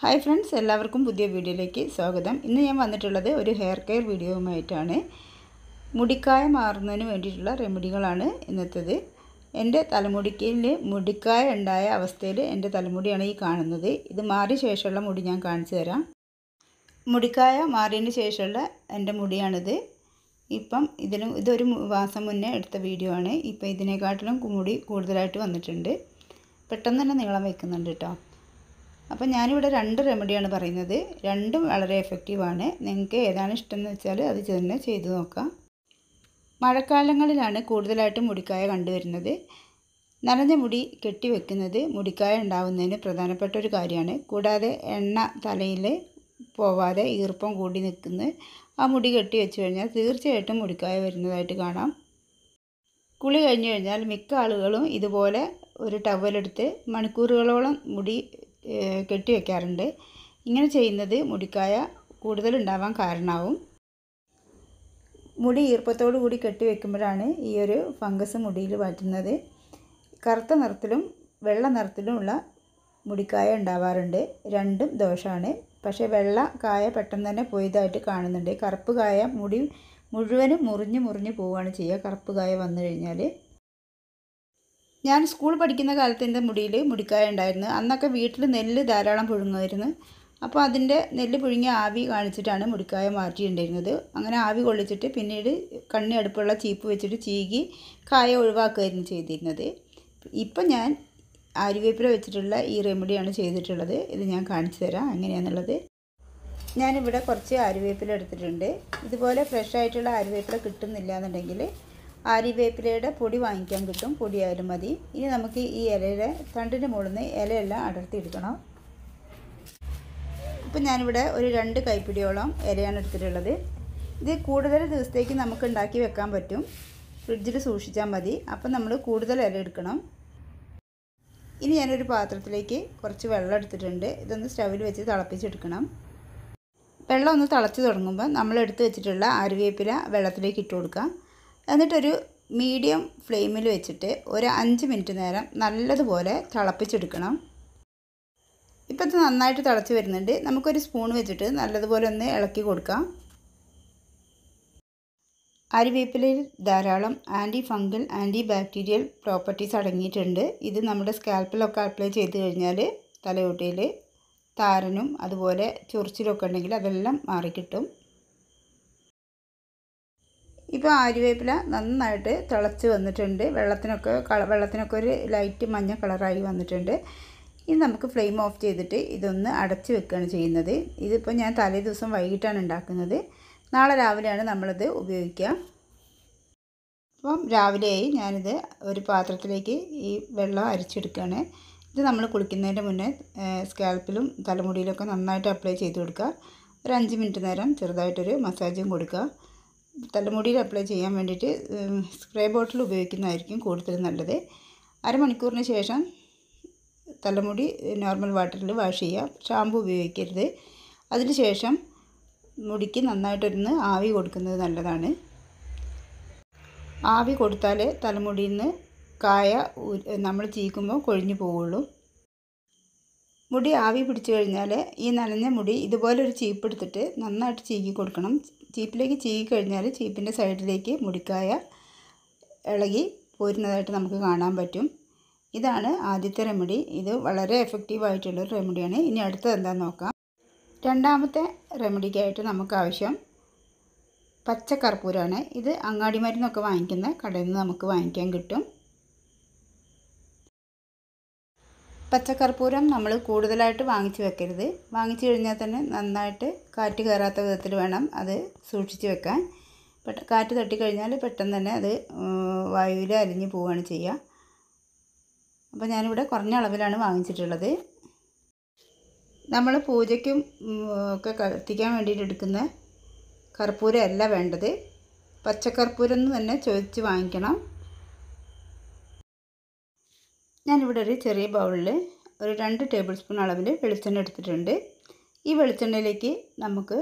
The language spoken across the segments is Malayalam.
ഹായ് ഫ്രണ്ട്സ് എല്ലാവർക്കും പുതിയ വീഡിയോയിലേക്ക് സ്വാഗതം ഇന്ന് ഞാൻ വന്നിട്ടുള്ളത് ഒരു ഹെയർ കെയർ വീഡിയോയുമായിട്ടാണ് മുടിക്കായ മാറുന്നതിന് വേണ്ടിയിട്ടുള്ള റെമഡികളാണ് ഇന്നത്തേത് എൻ്റെ തലമുടിക്കയിൽ മുടിക്കായ ഉണ്ടായ അവസ്ഥയിൽ എൻ്റെ തലമുടിയാണ് ഈ കാണുന്നത് ഇത് മാറിയ ശേഷമുള്ള മുടി ഞാൻ കാണിച്ചു തരാം മുടിക്കായ മാറിയതിന് ശേഷമുള്ള എൻ്റെ മുടിയാണിത് ഇപ്പം ഇതിലും ഇതൊരു മാസം മുന്നേ എടുത്ത വീഡിയോ ആണ് ഇപ്പം ഇതിനെക്കാട്ടിലും കൂടി കൂടുതലായിട്ട് വന്നിട്ടുണ്ട് പെട്ടെന്ന് തന്നെ നീളം വയ്ക്കുന്നുണ്ട് കേട്ടോ അപ്പം ഞാനിവിടെ രണ്ട് റെമഡിയാണ് പറയുന്നത് രണ്ടും വളരെ എഫക്റ്റീവാണ് നിങ്ങൾക്ക് ഏതാണ് ഇഷ്ടം എന്ന് വെച്ചാൽ അത് തന്നെ ചെയ്തു നോക്കാം മഴക്കാലങ്ങളിലാണ് കൂടുതലായിട്ടും മുടിക്കായ കണ്ടുവരുന്നത് നനഞ്ഞ മുടി കെട്ടിവെക്കുന്നത് മുടിക്കായ ഉണ്ടാവുന്നതിന് പ്രധാനപ്പെട്ട ഒരു കാര്യമാണ് കൂടാതെ എണ്ണ തലയിൽ പോവാതെ ഈർപ്പം കൂടി നിൽക്കുന്ന ആ മുടി കെട്ടി വെച്ച് കഴിഞ്ഞാൽ തീർച്ചയായിട്ടും മുടിക്കായ വരുന്നതായിട്ട് കാണാം കുളി കഴിഞ്ഞ് കഴിഞ്ഞാൽ മിക്ക ആളുകളും ഇതുപോലെ ഒരു ടവലെടുത്ത് മണിക്കൂറുകളോളം മുടി കെട്ടി വയ്ക്കാറുണ്ട് ഇങ്ങനെ ചെയ്യുന്നത് മുടിക്കായ കൂടുതലുണ്ടാവാൻ കാരണമാവും മുടി ഈർപ്പത്തോടു കൂടി കെട്ടി വെക്കുമ്പോഴാണ് ഈ ഒരു ഫംഗസ് മുടിയിൽ പറ്റുന്നത് കറുത്ത നിറത്തിലും വെള്ള നിറത്തിലുമുള്ള മുടിക്കായ ഉണ്ടാവാറുണ്ട് രണ്ടും ദോഷമാണ് പക്ഷേ വെള്ള കായ പെട്ടെന്ന് തന്നെ പോയതായിട്ട് കാണുന്നുണ്ട് കറുപ്പ് കായ മുടി മുഴുവനും മുറിഞ്ഞ് മുറിഞ്ഞ് പോവുകയാണ് ചെയ്യുക കറുപ്പ് കായ വന്നു കഴിഞ്ഞാൽ ഞാൻ സ്കൂൾ പഠിക്കുന്ന കാലത്ത് എൻ്റെ മുടിയിൽ മുടിക്കായ ഉണ്ടായിരുന്നു അന്നൊക്കെ വീട്ടിൽ നെല്ല് ധാരാളം പുഴുങ്ങുമായിരുന്നു അപ്പോൾ അതിൻ്റെ നെല്ല് പുഴുങ്ങി ആവി കാണിച്ചിട്ടാണ് മുടിക്കായ മാറ്റിയിട്ടുണ്ടായിരുന്നത് അങ്ങനെ ആവി കൊള്ളിച്ചിട്ട് പിന്നീട് കണ്ണി അടുപ്പുള്ള ചീപ്പ് വെച്ചിട്ട് ചീകി കായ ഒഴിവാക്കുകയായിരുന്നു ചെയ്തിരുന്നത് ഇപ്പം ഞാൻ ആര്യവേപ്പില വെച്ചിട്ടുള്ള ഈ റെമഡിയാണ് ചെയ്തിട്ടുള്ളത് ഇത് ഞാൻ കാണിച്ചു തരാം എങ്ങനെയാണെന്നുള്ളത് ഞാനിവിടെ കുറച്ച് ആര്യവേപ്പില എടുത്തിട്ടുണ്ട് ഇതുപോലെ ഫ്രഷ് ആയിട്ടുള്ള ആര്യവേപ്പില കിട്ടുന്നില്ല എന്നുണ്ടെങ്കിൽ ആര്യവേപ്പിലയുടെ പൊടി വാങ്ങിക്കാൻ കിട്ടും പൊടിയായാലും മതി ഇനി നമുക്ക് ഈ ഇലയുടെ തണ്ടിൻ്റെ മുകളിൽ നിന്ന് ഇലയെല്ലാം അടർത്തിയെടുക്കണം ഇപ്പം ഞാനിവിടെ ഒരു രണ്ട് കൈപ്പിടിയോളം ഇലയാണ് എടുത്തിട്ടുള്ളത് ഇത് കൂടുതൽ ദിവസത്തേക്ക് നമുക്ക് ഉണ്ടാക്കി വെക്കാൻ പറ്റും ഫ്രിഡ്ജിൽ സൂക്ഷിച്ചാൽ മതി അപ്പം നമ്മൾ കൂടുതൽ ഇല എടുക്കണം ഇനി ഞാനൊരു പാത്രത്തിലേക്ക് കുറച്ച് വെള്ളം എടുത്തിട്ടുണ്ട് ഇതൊന്ന് സ്റ്റവിൽ വെച്ച് തിളപ്പിച്ചെടുക്കണം വെള്ളം ഒന്ന് തിളച്ച് തുടങ്ങുമ്പോൾ നമ്മൾ എടുത്ത് വെച്ചിട്ടുള്ള അരുവേപ്പില വെള്ളത്തിലേക്ക് ഇട്ട് കൊടുക്കുക എന്നിട്ടൊരു മീഡിയം ഫ്ലെയിമിൽ വെച്ചിട്ട് ഒരു അഞ്ച് മിനിറ്റ് നേരം നല്ലതുപോലെ തിളപ്പിച്ചെടുക്കണം ഇപ്പോഴത്തെ ഇത് നന്നായിട്ട് തിളച്ച് വരുന്നുണ്ട് നമുക്കൊരു സ്പൂൺ വെച്ചിട്ട് നല്ലതുപോലെ ഒന്ന് ഇളക്കി കൊടുക്കാം അരിവേപ്പിലയിൽ ധാരാളം anti fungal anti bacterial properties അടങ്ങിയിട്ടുണ്ട് ഇത് നമ്മുടെ സ്കാൽപ്പിലൊക്കെ അപ്ലൈ ചെയ്ത് കഴിഞ്ഞാൽ തലയോട്ടയിൽ താരനും അതുപോലെ ചൊറിച്ചിലൊക്കെ ഉണ്ടെങ്കിൽ അതെല്ലാം മാറിക്കിട്ടും ഇപ്പോൾ ആര്യവേപ്പില നന്നായിട്ട് തിളച്ച് വന്നിട്ടുണ്ട് വെള്ളത്തിനൊക്കെ കള വെള്ളത്തിനൊക്കെ ഒരു ലൈറ്റ് മഞ്ഞ കളറായി വന്നിട്ടുണ്ട് ഇനി നമുക്ക് ഫ്ലെയിം ഓഫ് ചെയ്തിട്ട് ഇതൊന്ന് അടച്ച് വെക്കുകയാണ് ചെയ്യുന്നത് ഇതിപ്പോൾ ഞാൻ തലേ ദിവസം വൈകിട്ടാണ് ഉണ്ടാക്കുന്നത് നാളെ രാവിലെയാണ് നമ്മളിത് ഉപയോഗിക്കുക അപ്പം രാവിലെയായി ഞാനിത് ഒരു പാത്രത്തിലേക്ക് ഈ വെള്ളം അരിച്ചെടുക്കുകയാണ് ഇത് നമ്മൾ കുളിക്കുന്നതിൻ്റെ മുന്നേ സ്കാൽപ്പിലും തലമുടിയിലൊക്കെ നന്നായിട്ട് അപ്ലൈ ചെയ്ത് കൊടുക്കുക ഒരു അഞ്ച് മിനിറ്റ് നേരം ചെറുതായിട്ടൊരു മസാജും കൊടുക്കുക തലമുടിയിൽ അപ്ലൈ ചെയ്യാൻ വേണ്ടിയിട്ട് സ്പ്രേ ബോട്ടിൽ ഉപയോഗിക്കുന്നതായിരിക്കും കൂടുതൽ നല്ലത് അരമണിക്കൂറിന് ശേഷം തലമുടി നോർമൽ വാട്ടറിൽ വാഷ് ചെയ്യുക ഷാമ്പു ഉപയോഗിക്കരുത് അതിന് ശേഷം മുടിക്ക് നന്നായിട്ടൊന്ന് ആവി കൊടുക്കുന്നത് നല്ലതാണ് ആവി കൊടുത്താലേ തലമുടിയിൽ നിന്ന് കായ നമ്മൾ ചീക്കുമ്പോൾ കൊഴിഞ്ഞു പോവുള്ളൂ മുടി ആവി പിടിച്ചു കഴിഞ്ഞാൽ ഈ നനഞ്ഞ മുടി ഇതുപോലെ ഒരു എടുത്തിട്ട് നന്നായിട്ട് ചീകി കൊടുക്കണം ചീപ്പിലേക്ക് ചീകി കഴിഞ്ഞാൽ ചീപ്പിൻ്റെ സൈഡിലേക്ക് മുടിക്കായ ഇളകി പോരുന്നതായിട്ട് നമുക്ക് കാണാൻ പറ്റും ഇതാണ് ആദ്യത്തെ റെമഡി ഇത് വളരെ എഫക്റ്റീവ് ആയിട്ടുള്ള റെമഡിയാണ് ഇനി അടുത്തത് എന്താണെന്ന് നോക്കാം രണ്ടാമത്തെ റെമഡിക്കായിട്ട് നമുക്ക് ആവശ്യം പച്ചക്കർപ്പൂരമാണ് ഇത് അങ്ങാടി മരുന്നൊക്കെ വാങ്ങിക്കുന്ന കടയിൽ നിന്ന് നമുക്ക് വാങ്ങിക്കാൻ കിട്ടും പച്ചക്കർപ്പൂരം നമ്മൾ കൂടുതലായിട്ട് വാങ്ങിച്ച് വെക്കരുത് വാങ്ങിച്ചു കഴിഞ്ഞാൽ തന്നെ നന്നായിട്ട് കാറ്റ് കയറാത്ത വിധത്തിൽ വേണം അത് സൂക്ഷിച്ച് വെക്കാൻ പെട്ട കാറ്റ് തട്ടിക്കഴിഞ്ഞാൽ പെട്ടെന്ന് തന്നെ അത് വായുവിൽ അലിഞ്ഞ് പോവുകയാണ് ചെയ്യുക അപ്പോൾ ഞാനിവിടെ കുറഞ്ഞ അളവിലാണ് വാങ്ങിച്ചിട്ടുള്ളത് നമ്മൾ പൂജയ്ക്കും ഒക്കെ കത്തിക്കാൻ വേണ്ടിയിട്ട് എടുക്കുന്ന കർപ്പൂരമല്ല അല്ല വേണ്ടത് പച്ചക്കർപ്പൂരം എന്ന് തന്നെ ചോദിച്ച് വാങ്ങിക്കണം ഞാനിവിടെ ഒരു ചെറിയ ബൗളിൽ ഒരു രണ്ട് ടേബിൾ സ്പൂൺ അളവിൽ വെളിച്ചെണ്ണ എടുത്തിട്ടുണ്ട് ഈ വെളിച്ചെണ്ണയിലേക്ക് നമുക്ക്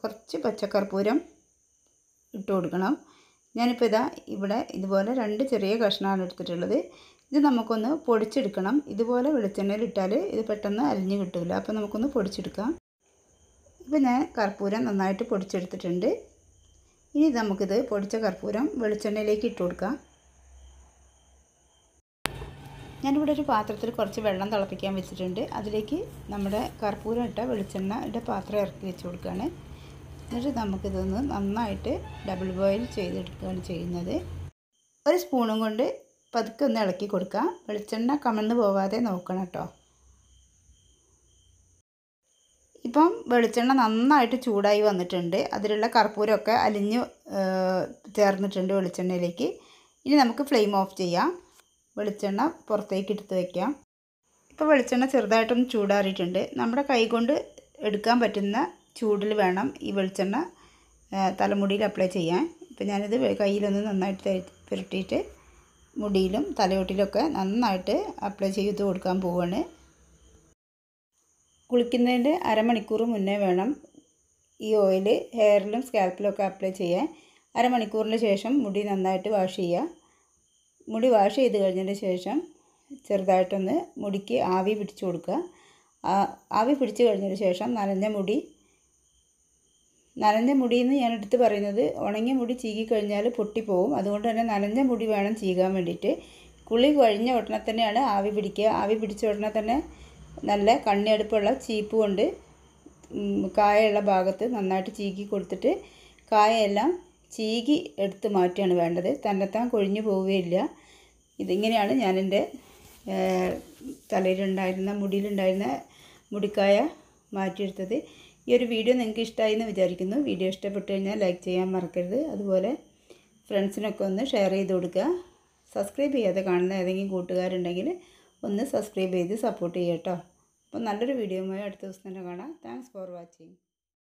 കുറച്ച് പച്ചക്കർപ്പൂരം ഇട്ട് കൊടുക്കണം ഞാനിപ്പോൾ ഇതാ ഇവിടെ ഇതുപോലെ രണ്ട് ചെറിയ കഷ്ണമാണ് എടുത്തിട്ടുള്ളത് ഇത് നമുക്കൊന്ന് പൊടിച്ചെടുക്കണം ഇതുപോലെ വെളിച്ചെണ്ണയിൽ ഇട്ടാൽ ഇത് പെട്ടെന്ന് അലിഞ്ഞ് കിട്ടില്ല അപ്പോൾ നമുക്കൊന്ന് പൊടിച്ചെടുക്കാം ഇപ്പോൾ ഞാൻ കർപ്പൂരം നന്നായിട്ട് പൊടിച്ചെടുത്തിട്ടുണ്ട് ഇനി നമുക്കിത് പൊടിച്ച കർപ്പൂരം വെളിച്ചെണ്ണയിലേക്ക് ഇട്ട് കൊടുക്കാം ഞാനിവിടെ ഒരു പാത്രത്തിൽ കുറച്ച് വെള്ളം തിളപ്പിക്കാൻ വെച്ചിട്ടുണ്ട് അതിലേക്ക് നമ്മുടെ കർപ്പൂരം ഇട്ട വെളിച്ചെണ്ണയുടെ പാത്രം ഇറക്കി വെച്ച് കൊടുക്കുകയാണ് എന്നിട്ട് നമുക്കിതൊന്ന് നന്നായിട്ട് ഡബിൾ ബോയിൽ ചെയ്തെടുക്കുകയാണ് ചെയ്യുന്നത് ഒരു സ്പൂണും കൊണ്ട് പതുക്കെ ഒന്ന് ഇളക്കി കൊടുക്കുക വെളിച്ചെണ്ണ കമന്ന് പോവാതെ നോക്കണം കേട്ടോ ഇപ്പം വെളിച്ചെണ്ണ നന്നായിട്ട് ചൂടായി വന്നിട്ടുണ്ട് അതിലുള്ള കർപ്പൂരമൊക്കെ അലിഞ്ഞു ചേർന്നിട്ടുണ്ട് വെളിച്ചെണ്ണയിലേക്ക് ഇനി നമുക്ക് ഫ്ലെയിം ഓഫ് ചെയ്യാം വെളിച്ചെണ്ണ പുറത്തേക്ക് എടുത്ത് വയ്ക്കാം ഇപ്പോൾ വെളിച്ചെണ്ണ ചെറുതായിട്ടൊന്ന് ചൂടാറിയിട്ടുണ്ട് നമ്മുടെ കൈ കൊണ്ട് എടുക്കാൻ പറ്റുന്ന ചൂടിൽ വേണം ഈ വെളിച്ചെണ്ണ തലമുടിയിൽ അപ്ലൈ ചെയ്യാൻ ഇപ്പം ഞാനിത് കയ്യിലൊന്ന് നന്നായിട്ട് പുരട്ടിയിട്ട് മുടിയിലും തലയോട്ടിലൊക്കെ നന്നായിട്ട് അപ്ലൈ ചെയ്ത് കൊടുക്കാൻ പോവാണ് കുളിക്കുന്നതിൻ്റെ അരമണിക്കൂർ മുന്നേ വേണം ഈ ഓയിൽ ഹെയറിലും സ്കാൽപ്പിലൊക്കെ അപ്ലൈ ചെയ്യാൻ അരമണിക്കൂറിന് ശേഷം മുടി നന്നായിട്ട് വാഷ് ചെയ്യുക മുടി വാഷ് ചെയ്ത് കഴിഞ്ഞതിന് ശേഷം ചെറുതായിട്ടൊന്ന് മുടിക്ക് ആവി പിടിച്ചു കൊടുക്കുക ആവി പിടിച്ചു കഴിഞ്ഞതിന് ശേഷം നനഞ്ഞ മുടി നനഞ്ഞ മുടിയെന്ന് ഞാൻ എടുത്ത് പറയുന്നത് ഉണങ്ങിയ മുടി ചീകിക്കഴിഞ്ഞാൽ പൊട്ടിപ്പോവും അതുകൊണ്ട് തന്നെ നനഞ്ഞ മുടി വേണം ചീകാൻ വേണ്ടിയിട്ട് കുളി കഴിഞ്ഞ ഉടനെ തന്നെയാണ് ആവി പിടിക്കുക ആവി പിടിച്ച ഉടനെ തന്നെ നല്ല കണ്ണിയടുപ്പുള്ള ചീപ്പ് കൊണ്ട് കായുള്ള ഭാഗത്ത് നന്നായിട്ട് ചീകി കൊടുത്തിട്ട് കായയെല്ലാം ചീകി എടുത്ത് മാറ്റുകയാണ് വേണ്ടത് തന്നെത്താൻ കൊഴിഞ്ഞു പോവുകയില്ല ഇതിങ്ങനെയാണ് ഞാൻ എൻ്റെ തലയിലുണ്ടായിരുന്ന മുടിയിലുണ്ടായിരുന്ന മുടിക്കായ മാറ്റിയെടുത്തത് ഈ ഒരു വീഡിയോ നിങ്ങൾക്ക് ഇഷ്ടമായി എന്ന് വിചാരിക്കുന്നു വീഡിയോ ഇഷ്ടപ്പെട്ടു കഴിഞ്ഞാൽ ലൈക്ക് ചെയ്യാൻ മറക്കരുത് അതുപോലെ ഫ്രണ്ട്സിനൊക്കെ ഒന്ന് ഷെയർ ചെയ്ത് കൊടുക്കുക സബ്സ്ക്രൈബ് ചെയ്യാതെ കാണുന്ന ഏതെങ്കിലും കൂട്ടുകാരുണ്ടെങ്കിൽ ഒന്ന് സബ്സ്ക്രൈബ് ചെയ്ത് സപ്പോർട്ട് ചെയ്യട്ടോ അപ്പോൾ നല്ലൊരു വീഡിയോ അടുത്ത ദിവസം തന്നെ കാണാം താങ്ക്സ് ഫോർ വാച്ചിങ്